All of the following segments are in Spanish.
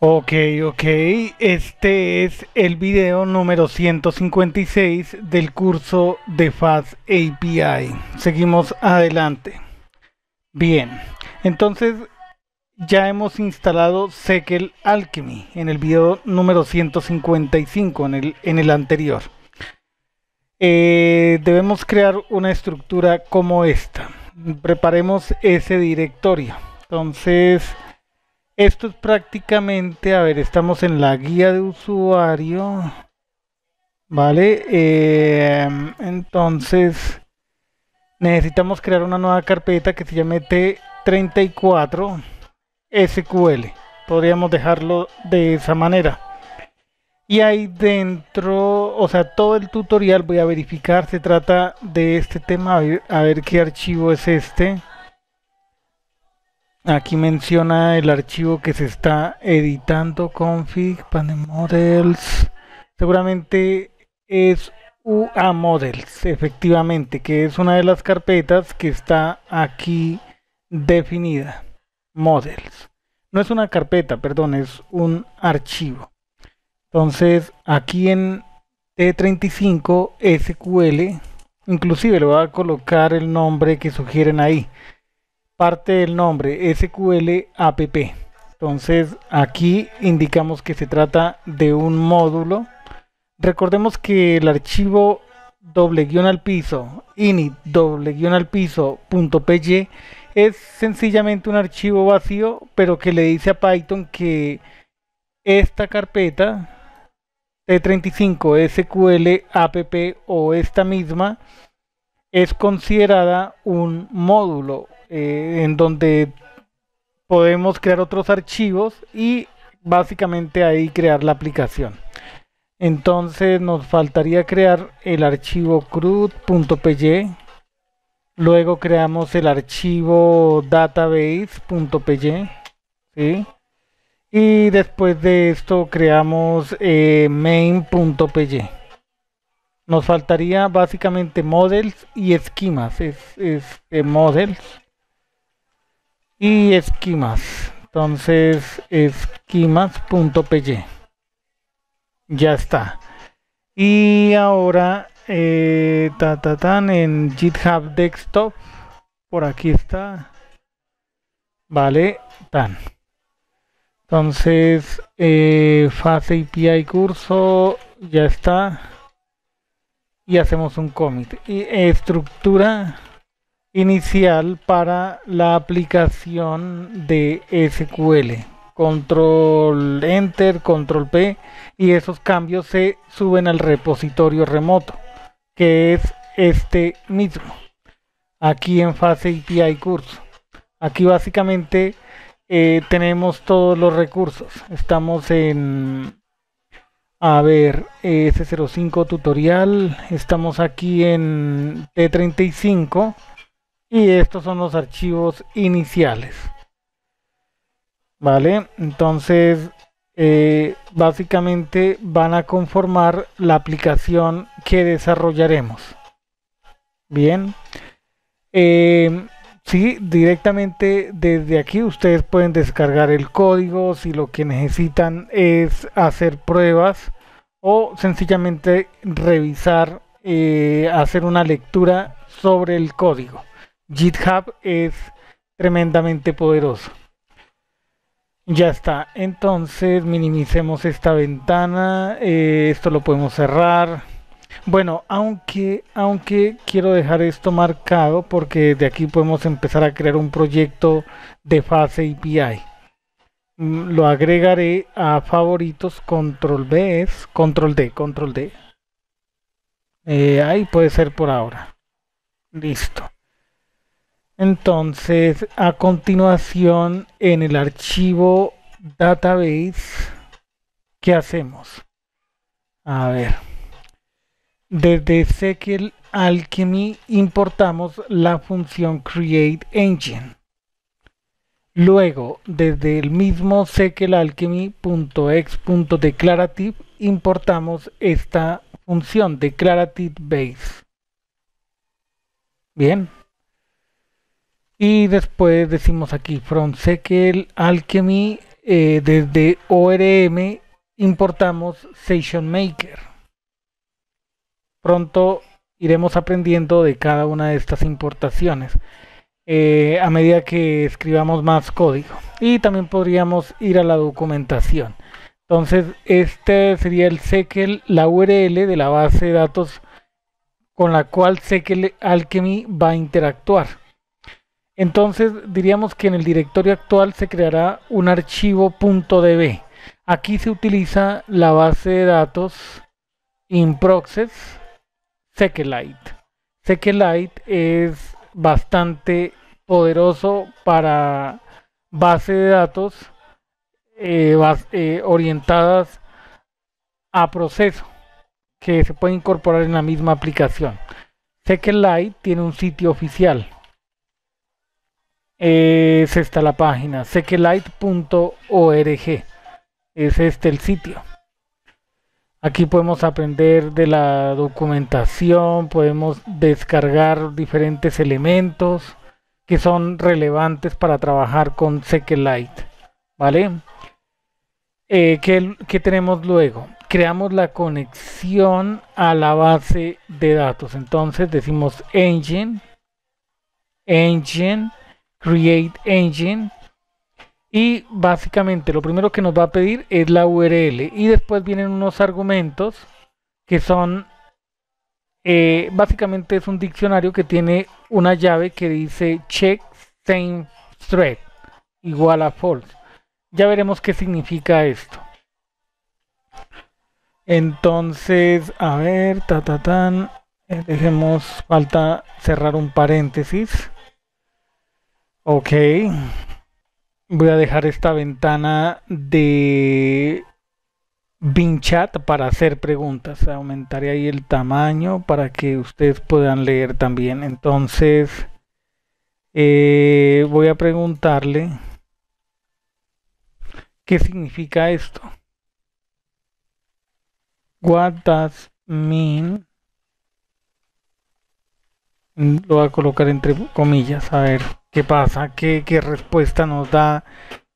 Ok, ok. Este es el video número 156 del curso de Fast API. Seguimos adelante. Bien, entonces ya hemos instalado sequel Alchemy en el video número 155, en el, en el anterior. Eh, debemos crear una estructura como esta. Preparemos ese directorio. Entonces esto es prácticamente, a ver, estamos en la guía de usuario. Vale, em, entonces necesitamos crear una nueva carpeta que se llame T34 SQL. Podríamos dejarlo de esa manera. Y ahí dentro, o sea, todo el tutorial voy a verificar. Se trata de este tema. a ver qué archivo es este. Aquí menciona el archivo que se está editando, config, panel models. Seguramente es UA models, efectivamente, que es una de las carpetas que está aquí definida. Models. No es una carpeta, perdón, es un archivo. Entonces, aquí en T35 SQL, inclusive le voy a colocar el nombre que sugieren ahí parte del nombre SQL app. Entonces aquí indicamos que se trata de un módulo. Recordemos que el archivo doble guión al piso init doble guión al piso punto es sencillamente un archivo vacío pero que le dice a Python que esta carpeta T35 SQL app o esta misma es considerada un módulo eh, en donde podemos crear otros archivos y básicamente ahí crear la aplicación. Entonces nos faltaría crear el archivo crud.py, luego creamos el archivo database.py, y después de esto creamos eh, main.py. Nos faltaría básicamente models y esquemas, es, eh, models y esquimas. Entonces, esquimas.py. Ya está. Y ahora, eh, ta, tan, en GitHub Desktop. Por aquí está. Vale, tan. Entonces, eh, fase API curso, ya está. Y hacemos un commit. Y estructura inicial para la aplicación de SQL. Control Enter, Control P y esos cambios se suben al repositorio remoto, que es este mismo, aquí en fase API curso. Aquí básicamente eh, tenemos todos los recursos. Estamos en, a ver, S05 tutorial, estamos aquí en T35 y estos son los archivos iniciales vale entonces eh, básicamente van a conformar la aplicación que desarrollaremos bien eh, Sí, directamente desde aquí ustedes pueden descargar el código si lo que necesitan es hacer pruebas o sencillamente revisar, eh, hacer una lectura sobre el código. GitHub es tremendamente poderoso. Ya está, entonces minimicemos esta ventana, eh, esto lo podemos cerrar. Bueno, aunque, aunque quiero dejar esto marcado porque de aquí podemos empezar a crear un proyecto de fase API. Mm, lo agregaré a favoritos, control B es, control D, control D. Eh, ahí puede ser por ahora. Listo. Entonces, a continuación, en el archivo database, ¿qué hacemos? A ver, desde SQL Alchemy importamos la función create engine. Luego, desde el mismo sequelalchemy.ex.declarative importamos esta función declarative base. Bien, y después decimos aquí, From Sequel Alchemy, eh, desde ORM importamos Session Maker. Pronto iremos aprendiendo de cada una de estas importaciones eh, a medida que escribamos más código. Y también podríamos ir a la documentación. Entonces, este sería el Sequel, la URL de la base de datos con la cual Sequel Alchemy va a interactuar entonces diríamos que en el directorio actual se creará un archivo .db. Aquí se utiliza la base de datos InProcess SQLite. SQLite es bastante poderoso para base de datos eh, eh, orientadas a proceso que se puede incorporar en la misma aplicación. SQLite tiene un sitio oficial es esta la página, sequelite.org. Es este el sitio. Aquí podemos aprender de la documentación, podemos descargar diferentes elementos que son relevantes para trabajar con sequelite, ¿Vale? Eh, ¿qué, ¿Qué tenemos luego? Creamos la conexión a la base de datos. Entonces decimos engine, engine, Create Engine. Y básicamente lo primero que nos va a pedir es la URL. Y después vienen unos argumentos que son... Eh, básicamente es un diccionario que tiene una llave que dice check same thread igual a false. Ya veremos qué significa esto. Entonces, a ver, ta, eh, Dejemos, falta cerrar un paréntesis. Ok. Voy a dejar esta ventana de Binchat para hacer preguntas. Aumentaré ahí el tamaño para que ustedes puedan leer también. Entonces, eh, voy a preguntarle qué significa esto. What does mean? Lo voy a colocar entre comillas, a ver. ¿Qué pasa? ¿Qué, respuesta nos da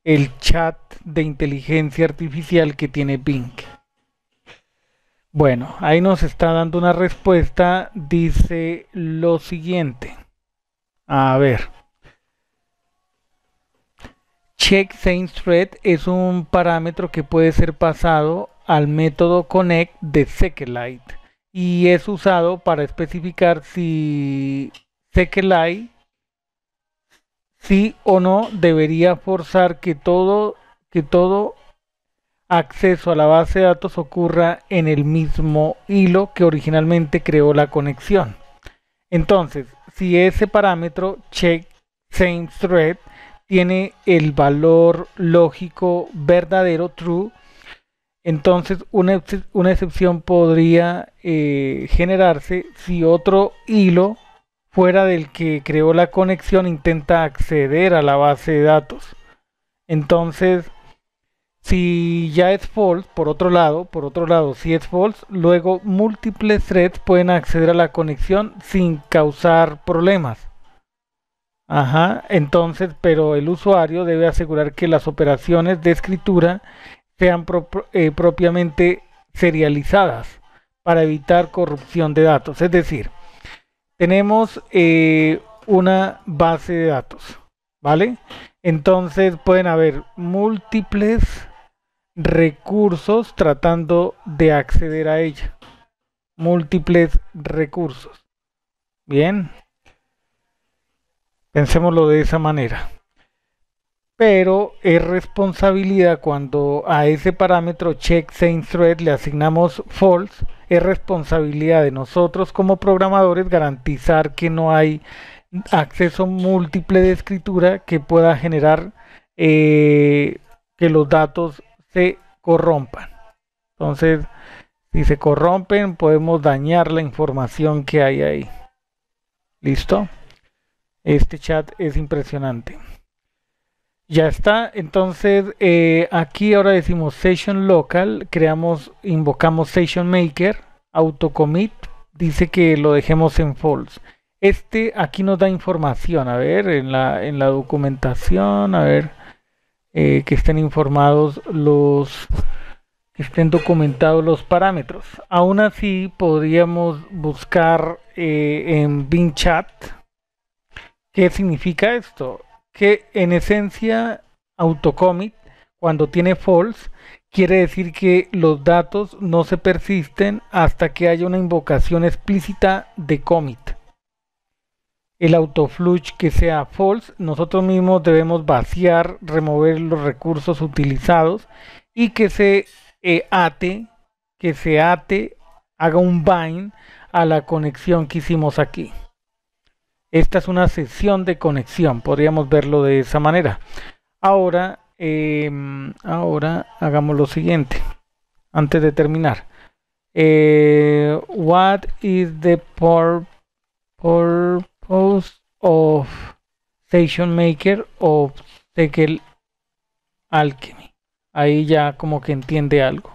el chat de inteligencia artificial que tiene Pink. Bueno, ahí nos está dando una respuesta. Dice lo siguiente. A ver. Check es un parámetro que puede ser pasado al método connect de SQLite y es usado para especificar si SQLite sí o no debería forzar que todo, que todo acceso a la base de datos ocurra en el mismo hilo que originalmente creó la conexión. Entonces, si ese parámetro check same thread tiene el valor lógico verdadero true, entonces una, excepción podría eh, generarse si otro hilo fuera del que creó la conexión intenta acceder a la base de datos. Entonces, si ya es false, por otro lado, por otro lado, si es false, luego múltiples threads pueden acceder a la conexión sin causar problemas. Ajá, entonces, pero el usuario debe asegurar que las operaciones de escritura sean eh, propiamente serializadas para evitar corrupción de datos. Es decir, tenemos eh, una base de datos, ¿vale? Entonces pueden haber múltiples recursos tratando de acceder a ella. Múltiples recursos. Bien. Pensémoslo de esa manera pero es responsabilidad cuando a ese parámetro check same thread le asignamos false, es responsabilidad de nosotros como programadores garantizar que no hay acceso múltiple de escritura que pueda generar eh, que los datos se corrompan. Entonces, si se corrompen, podemos dañar la información que hay ahí. ¿Listo? Este chat es impresionante. Ya está, entonces eh, aquí ahora decimos session local, creamos, invocamos session maker, commit, dice que lo dejemos en false. Este aquí nos da información, a ver, en la, en la documentación, a ver, eh, que estén informados los, que estén documentados los parámetros. Aún así, podríamos buscar eh, en bin chat, qué significa esto que en esencia autocommit cuando tiene false quiere decir que los datos no se persisten hasta que haya una invocación explícita de commit. El autoflush que sea false, nosotros mismos debemos vaciar, remover los recursos utilizados y que se eh, ate, que se ate, haga un bind a la conexión que hicimos aquí. Esta es una sesión de conexión, podríamos verlo de esa manera. Ahora, em, ahora hagamos lo siguiente, antes de terminar. Eh, what is the purpose of Station Maker of Sequel Alchemy? Ahí ya como que entiende algo.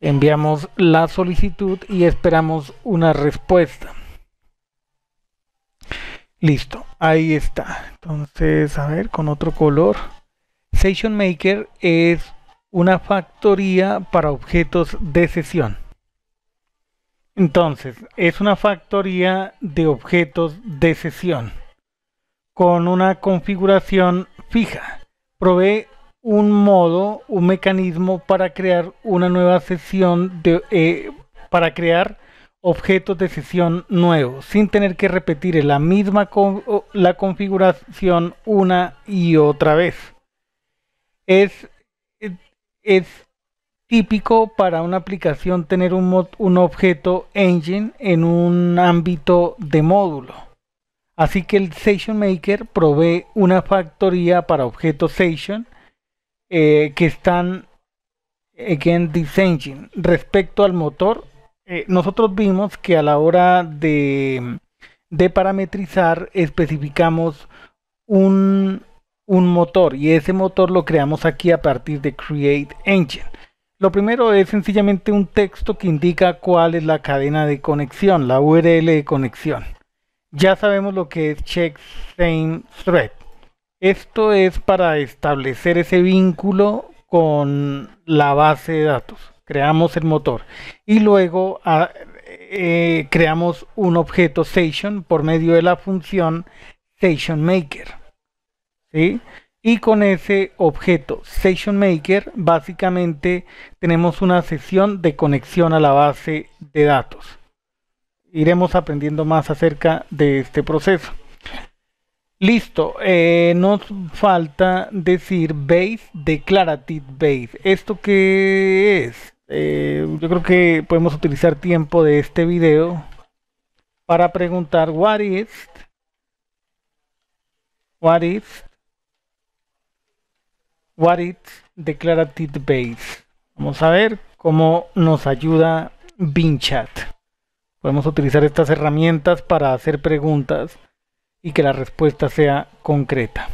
Enviamos la solicitud y esperamos una respuesta. Listo, ahí está. Entonces, a ver, con otro color. Session Maker es una factoría para objetos de sesión. Entonces, es una factoría de objetos de sesión con una configuración fija. Provee un modo, un mecanismo para crear una nueva sesión de, eh, para crear objetos de sesión nuevos sin tener que repetir la misma la configuración una y otra vez. Es, es, típico para una aplicación tener un, un objeto engine en un ámbito de módulo. Así que el Session Maker provee una factoría para objetos Session eh, que están eh, en this engine respecto al motor eh, nosotros vimos que a la hora de, parametrizar especificamos un, un motor y ese motor lo creamos aquí a partir de Create Engine. Lo primero es sencillamente un texto que indica cuál es la cadena de conexión, la URL de conexión. Ya sabemos lo que es check same thread. Esto es para establecer ese vínculo con la base de datos creamos el motor y luego ah, eh, creamos un objeto station por medio de la función station maker. Y con ese objeto station maker básicamente tenemos una sesión de conexión a la base de datos. Iremos aprendiendo más acerca de este proceso. Listo, eh, nos falta decir base declarative base. ¿Esto qué es? Eh, yo creo que podemos utilizar tiempo de este video para preguntar what is what is what is declarative base vamos a ver cómo nos ayuda BinChat podemos utilizar estas herramientas para hacer preguntas y que la respuesta sea concreta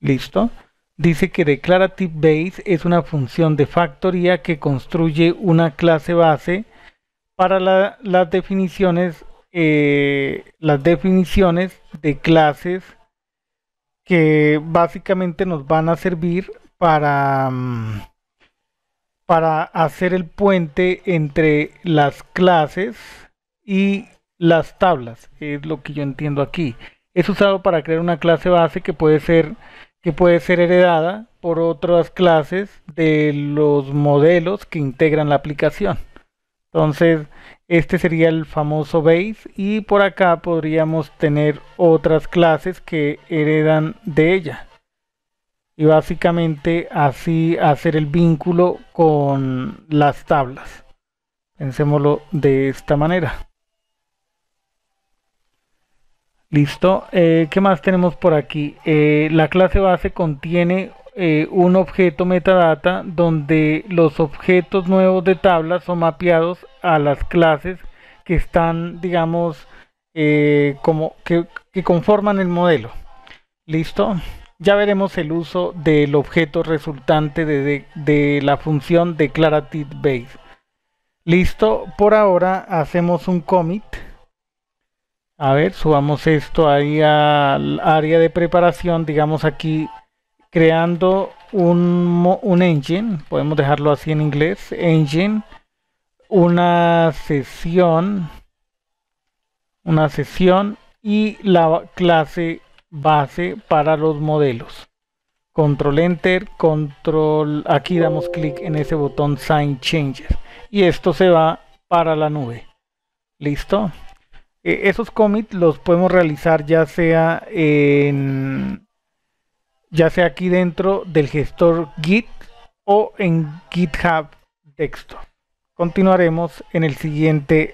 listo Dice que declarative base es una función de factoría que construye una clase base para las definiciones eh, las definiciones de clases que básicamente nos van a servir para mm, para hacer el puente entre las clases y las tablas es lo que yo entiendo aquí es usado para crear una clase base que puede ser que puede ser heredada por otras clases de los modelos que integran la aplicación. Entonces, este sería el famoso base y por acá podríamos tener otras clases que heredan de ella. Y básicamente así hacer el vínculo con las tablas. Pensémoslo de esta manera. Listo. Eh, ¿Qué más tenemos por aquí? Eh, la clase base contiene eh, un objeto metadata donde los objetos nuevos de tabla son mapeados a las clases que están, digamos, como que, conforman el modelo. Listo. Ya veremos el uso del objeto resultante de, la función declarative base. Listo. Por ahora hacemos un commit. A ver, subamos esto ahí al área de preparación, digamos aquí creando un, engine, podemos dejarlo así en inglés, engine, una sesión, una sesión y la clase base para los modelos. Control Enter, control, aquí damos clic en ese botón Sign Changes y esto se va para la nube. ¿Listo? Eh, esos commits los podemos realizar ya sea en ya sea aquí dentro del gestor Git o en GitHub texto. Continuaremos en el siguiente